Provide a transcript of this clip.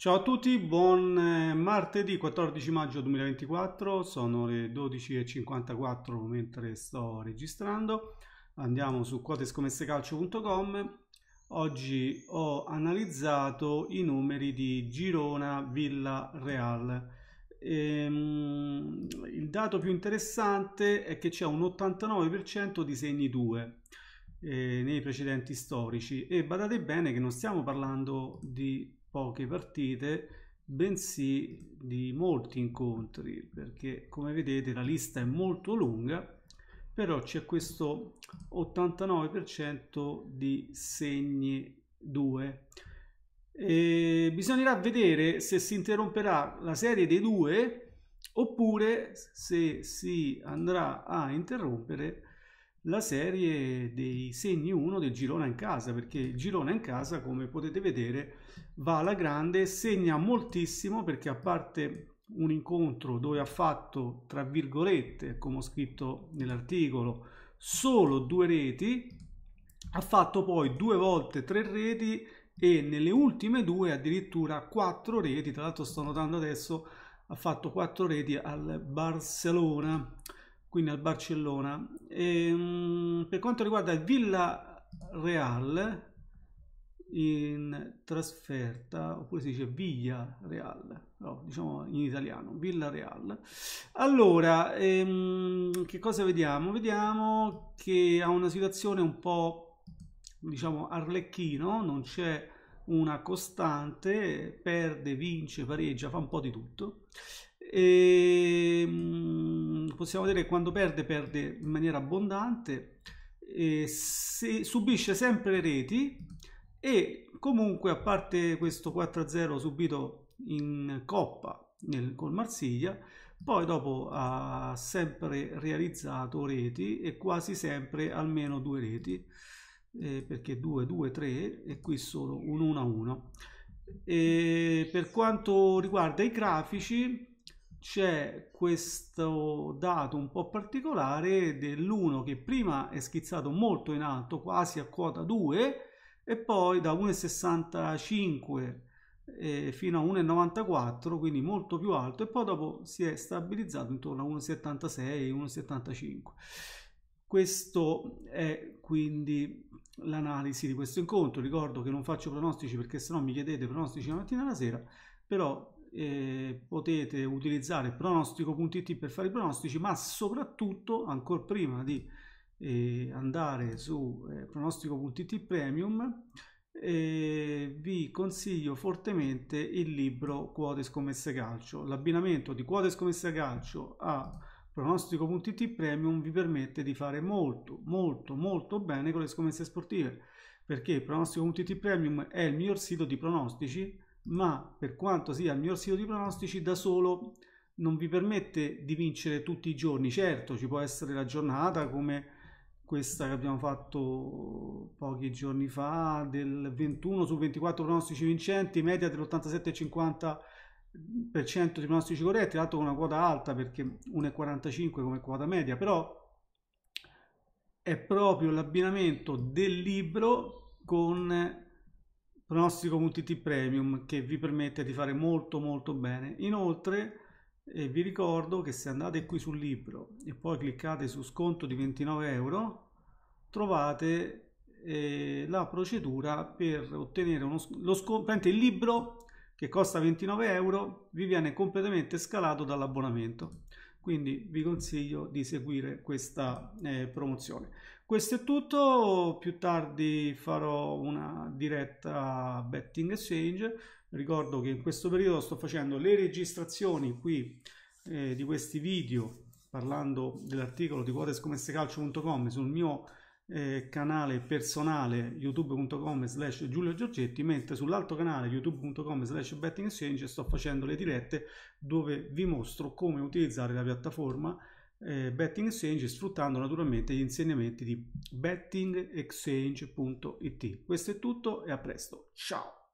Ciao a tutti, buon eh, martedì 14 maggio 2024, sono le 12.54 mentre sto registrando, andiamo su quotescommessecalcio.com, oggi ho analizzato i numeri di Girona Villa Real. Ehm, il dato più interessante è che c'è un 89% di segni 2 eh, nei precedenti storici e badate bene che non stiamo parlando di poche partite, bensì di molti incontri, perché come vedete la lista è molto lunga, però c'è questo 89% di segni 2. E bisognerà vedere se si interromperà la serie dei due oppure se si andrà a interrompere la serie dei segni 1 del girone in casa, perché il girone in casa, come potete vedere, va alla grande, segna moltissimo perché a parte un incontro dove ha fatto, tra virgolette, come ho scritto nell'articolo, solo due reti, ha fatto poi due volte tre reti e nelle ultime due addirittura quattro reti, tra l'altro sto notando adesso, ha fatto quattro reti al Barcellona quindi al Barcellona. E, ehm, per quanto riguarda il Villarreal in trasferta, oppure si dice Villarreal, no, diciamo in italiano, Villarreal. Allora, ehm, che cosa vediamo? Vediamo che ha una situazione un po', diciamo, arlecchino, non c'è una costante, perde, vince, pareggia, fa un po' di tutto. E, ehm, possiamo vedere che quando perde, perde in maniera abbondante, subisce sempre le reti e comunque a parte questo 4-0 subito in Coppa nel, col Marsiglia, poi dopo ha sempre realizzato reti e quasi sempre almeno due reti, eh, perché 2, 2, 3 e qui solo un 1 1. E per quanto riguarda i grafici, c'è questo dato un po' particolare dell'1 che prima è schizzato molto in alto, quasi a quota 2, e poi da 1,65 eh, fino a 1,94, quindi molto più alto, e poi dopo si è stabilizzato intorno a 1,76, 1,75. Questo è quindi l'analisi di questo incontro. Ricordo che non faccio pronostici perché se no mi chiedete pronostici la mattina e la sera, però eh, potete utilizzare pronostico.it per fare i pronostici, ma soprattutto, ancora prima di eh, andare su eh, pronostico.it premium, eh, vi consiglio fortemente il libro Quote Scommesse Calcio. L'abbinamento di Quote Scommesse Calcio a pronostico.it premium vi permette di fare molto, molto, molto bene con le scommesse sportive perché pronostico.it premium è il miglior sito di pronostici ma per quanto sia il miglior sito di pronostici da solo non vi permette di vincere tutti i giorni. Certo, ci può essere la giornata come questa che abbiamo fatto pochi giorni fa del 21 su 24 pronostici vincenti, media dell'87,50% di pronostici corretti, tra con una quota alta perché 1,45 come quota media, però è proprio l'abbinamento del libro con pronostico.it premium che vi permette di fare molto molto bene inoltre eh, vi ricordo che se andate qui sul libro e poi cliccate su sconto di 29 euro trovate eh, la procedura per ottenere uno, lo sconto il libro che costa 29 euro vi viene completamente scalato dall'abbonamento quindi vi consiglio di seguire questa eh, promozione questo è tutto più tardi farò una diretta betting exchange ricordo che in questo periodo sto facendo le registrazioni qui eh, di questi video parlando dell'articolo di quotescomessecalcio.com sul mio eh, canale personale youtube.com slash Giulio Giorgetti mentre sull'altro canale youtube.com slash betting exchange sto facendo le dirette dove vi mostro come utilizzare la piattaforma eh, betting exchange sfruttando naturalmente gli insegnamenti di bettingexchange.it questo è tutto e a presto ciao